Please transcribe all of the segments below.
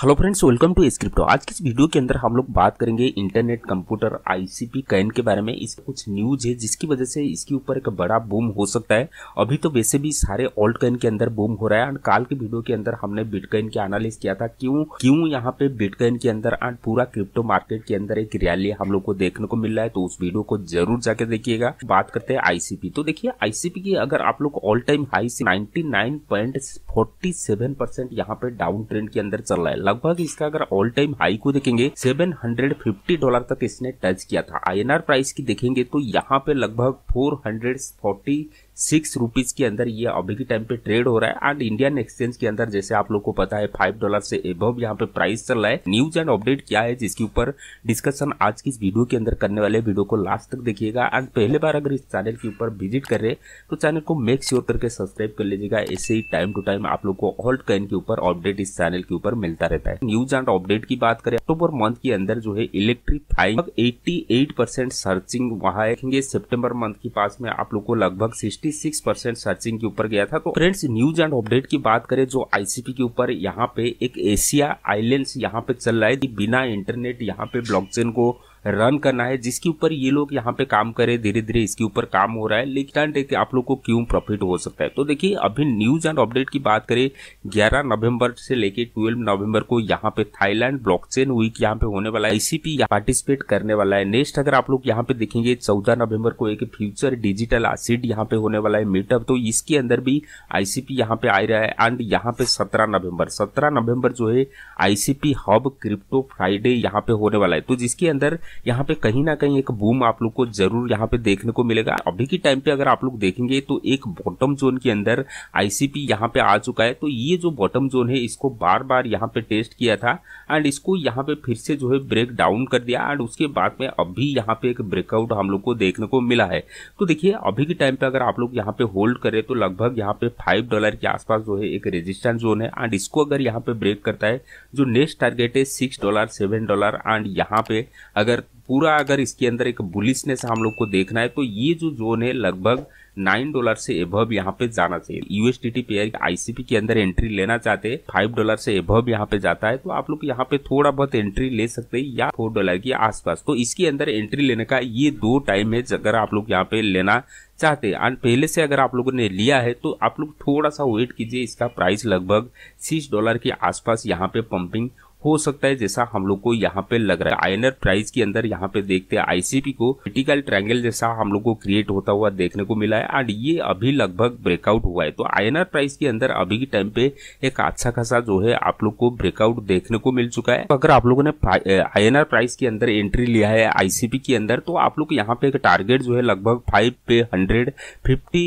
hello friends welcome to Scripto आज की इस वीडियो के अंदर हम लोग बात करेंगे इंटरनेट कंप्यूटर आईसीपी कैन के बारे में इस कुछ न्यूज है जिसकी वजह से इसके ऊपर एक बड़ा बूम हो सकता है अभी तो वैसे भी सारे ओल्ड कैन के अंदर बूम हो रहा है एंड काल के वीडियो के अंदर हमने बिटकॉइन के एनालिस किया था क्यों क्यों यहाँ पे बिटकॉइन के अंदर एंड पूरा क्रिप्टो मार्केट के अंदर एक रैली हम लोग को देखने को मिल रहा है तो उस वीडियो को जरूर जाके देखिएगा बात करते हैं आईसीपी तो देखिए आईसीपी की अगर आप लोग ऑल टाइम हाई से ninety nine point forty seven percent यहाँ पे डाउन ट्रेंड के अंदर चल रहा है लगभग इसका अगर ऑल टाइम हाई को देखेंगे 750 डॉलर तक इसने टच किया था आईएनआर प्राइस की देखेंगे तो यहाँ पे लगभग 440 सिक्स रुपीज के अंदर ये अभी के टाइम पे ट्रेड हो रहा है एंड इंडियन एक्सचेंज के अंदर जैसे आप लोग को पता है फाइव डॉलर से एबव यहाँ पे प्राइस चल रहा है न्यूज एंड अपडेट क्या है जिसके ऊपर डिस्कशन आज की इस वीडियो के अंदर करने वाले वीडियो को लास्ट तक देखिएगा एंड पहले बार अगर इस चैनल के ऊपर विजिट कर रहे तो चैनल को मेक श्योर करके सब्सक्राइब कर लीजिएगा ऐसे ही टाइम टू टाइम आप लोग को ऑल्ट कैन के ऊपर अपडेट इस चैनल के ऊपर मिलता रहता है न्यूज एंड अपडेट की बात करें अक्टूबर मंथ के अंदर जो है electrifying eighty eight percent searching वहां सेप्टेम्बर मंथ के पास में आप लोग को लगभग सिक्सटी 66 परसेंट सर्चिंग के ऊपर गया था तो फ्रेंड्स न्यूज एंड अपडेट की बात करें जो आईसीपी के ऊपर यहाँ पे एक एशिया आइलैंड्स यहाँ पे चल रहा है कि बिना इंटरनेट यहाँ पे ब्लॉकचेन को रन करना है जिसके ऊपर ये लोग यहाँ पे काम करे धीरे धीरे इसके ऊपर काम हो रहा है लेकिन आप लोग को क्यों प्रॉफिट हो सकता है तो देखिए अभी न्यूज एंड अपडेट की बात करें ग्यारह नवम्बर से लेके ट्वेल्व नवम्बर को यहाँ पे थाईलैंड ब्लॉक चेन वीक यहाँ पे होने वाला है आईसीपी पार्टिसिपेट करने वाला है नेक्स्ट अगर आप लोग यहाँ पे देखेंगे चौदह नवम्बर को एक फ्यूचर डिजिटल एसिड यहाँ पे होने वाला है मीटअप तो इसके अंदर भी आईसीपी यहाँ पे आ रहा है एंड यहाँ पे सत्रह नवम्बर सत्रह नवम्बर जो है आईसीपी हब क्रिप्टो फ्राइडे यहाँ पे होने वाला है तो जिसके अंदर यहाँ पे कहीं ना कहीं एक बूम आप लोग को जरूर यहाँ पे देखने को मिलेगा अभी के टाइम पे अगर आप लोग देखेंगे तो एक बॉटम जोन के अंदर आईसीपी यहाँ पे आ चुका है तो ये जो बॉटम जोन है इसको बार बार यहाँ पे टेस्ट किया था एंड इसको यहाँ पे फिर से जो है ब्रेक डाउन कर दिया एंड उसके बाद में अभी यहाँ पे एक ब्रेकआउट हम लोग को देखने को मिला है तो देखिए अभी के टाइम पे अगर आप लोग यहाँ पे होल्ड करें तो लगभग यहाँ पे फाइव डॉलर के आसपास जो है एक रेजिस्टेंस जोन है एंड इसको अगर यहाँ पे ब्रेक करता है जो नेक्स्ट टारगेट है six dollar seven dollar and यहाँ पे अगर पूरा अगर इसके अंदर एक बुलिशनेस हम लोग को देखना है तो ये जो जोन है लगभग नाइन डॉलर से एभव यहाँ पे जाना चाहिए यूएसडीटी पेयर आईसीपी के अंदर एंट्री लेना चाहते हैं फाइव डॉलर से एभव यहाँ पे जाता है तो आप लोग यहाँ पे थोड़ा बहुत एंट्री ले सकते हैं या फोर डॉलर के आसपास तो इसके अंदर एंट्री लेने का ये दो टाइम है अगर आप लोग यहाँ पे लेना चाहते हैं पहले से अगर आप लोगों ने लिया है तो आप लोग थोड़ा सा वेट कीजिए इसका प्राइस लगभग सिक्स डॉलर के आसपास यहाँ पे पंपिंग हो सकता है जैसा हम लोग को यहाँ पे लग रहा है आयनर प्राइस के अंदर यहाँ पे देखते हैं आईसीपी को क्रिटिकल ट्रायंगल जैसा हम लोग को क्रिएट होता हुआ देखने को मिला है एंड ये अभी लगभग ब्रेकआउट हुआ है तो आयनर प्राइस के अंदर अभी के टाइम पे एक अच्छा खासा जो है आप लोग को ब्रेकआउट देखने को मिल चुका है तो अगर आप लोगों ने आयनर प्राइस के अंदर एंट्री लिया है आईसीपी के अंदर तो आप लोग यहाँ पे एक टारगेट जो है लगभग फाइव पे हंड्रेड फिफ्टी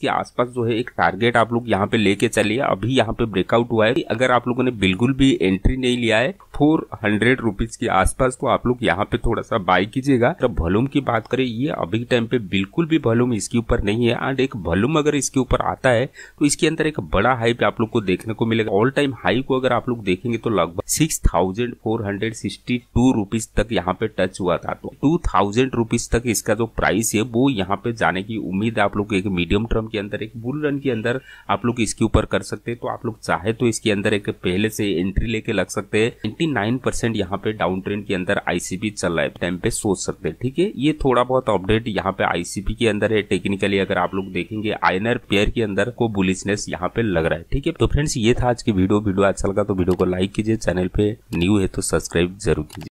के आसपास जो है एक टारगेट आप लोग यहाँ पे लेके चलिए अभी यहाँ पे ब्रेकआउट हुआ है अगर आप लोगों ने बिल्कुल भी एंट्री नहीं लिया है फोर हंड्रेड रुपीज के आसपास तो आप लोग यहाँ पे थोड़ा सा बाय कीजिएगा तो वॉल्यूम की बात करें ये अभी टाइम पे बिल्कुल भी वॉल्यूम इसके ऊपर नहीं है एंड एक वॉल्यूम अगर इसके ऊपर आता है तो इसके अंदर एक बड़ा हाई पे आप लोग को देखने को मिलेगा ऑल टाइम हाई को अगर आप लोग देखेंगे तो लगभग six thousand four hundred sixty two rupees तक यहाँ पे टच हुआ था तो टू थाउजेंड रुपीज तक इसका जो प्राइस है वो यहाँ पे जाने की उम्मीद आप लोग एक मीडियम टर्म के अंदर एक बुल रन के अंदर आप लोग इसके ऊपर कर सकते हैं तो आप लोग चाहे तो इसके अंदर एक पहले से एंट्री लेके लग सकते पे 99 परसेंट यहाँ पे डाउन ट्रेंड के अंदर आईसीपी चल रहा है टाइम पे सोच सकते हैं ठीक है ये थोड़ा बहुत अपडेट यहाँ पे आईसीपी के अंदर है टेक्निकली अगर आप लोग देखेंगे आयनर पेयर के अंदर को बुलिसनेस यहाँ पे लग रहा है ठीक है तो फ्रेंड्स ये था आज की वीडियो वीडियो अच्छा लगा तो वीडियो को लाइक कीजिए चैनल पे न्यू है तो सब्सक्राइब जरूर कीजिए